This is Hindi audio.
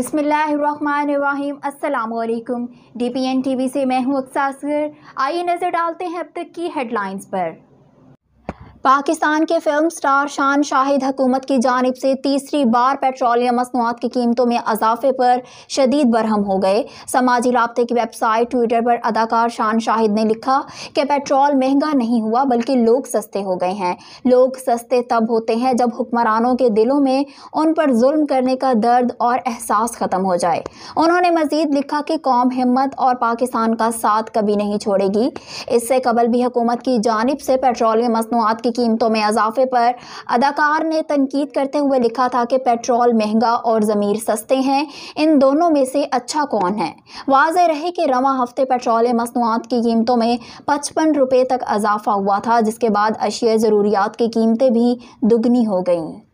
बिसमीम अल्लाम D P N T V से मैं हूँ अक्सासगर आइए नज़र डालते हैं अब तक की हेडलाइंस पर पाकिस्तान के फिल्म स्टार शान शाहिद हुकूमत की जानब से तीसरी बार पेट्रोलियम मसनूआत की कीमतों में अजाफे पर शदीद बरहम हो गए समाजी रबते की वेबसाइट ट्विटर पर अदाकार शान शाहिद ने लिखा कि पेट्रोल महंगा नहीं हुआ बल्कि लोग सस्ते हो गए हैं लोग सस्ते तब होते हैं जब हुक्मरानों के दिलों में उन पर जुल्म करने का दर्द और एहसास ख़त्म हो जाए उन्होंने मजीद लिखा कि कौम हिम्मत और पाकिस्तान का साथ कभी नहीं छोड़ेगी इससे कबल भी हुकूमत की जानब से पेट्रोलियम मसनूआत की की कीमतों में इजाफे पर अदाकार ने तनकीद करते हुए लिखा था कि पेट्रोल महंगा और ज़मीर सस्ते हैं इन दोनों में से अच्छा कौन है वाज रहे कि रवा हफ्ते पेट्रोल मसनूआत की कीमतों में पचपन रुपये तक इजाफा हुआ था जिसके बाद अशिया ज़रूरियात की कीमतें भी दुगनी हो गईं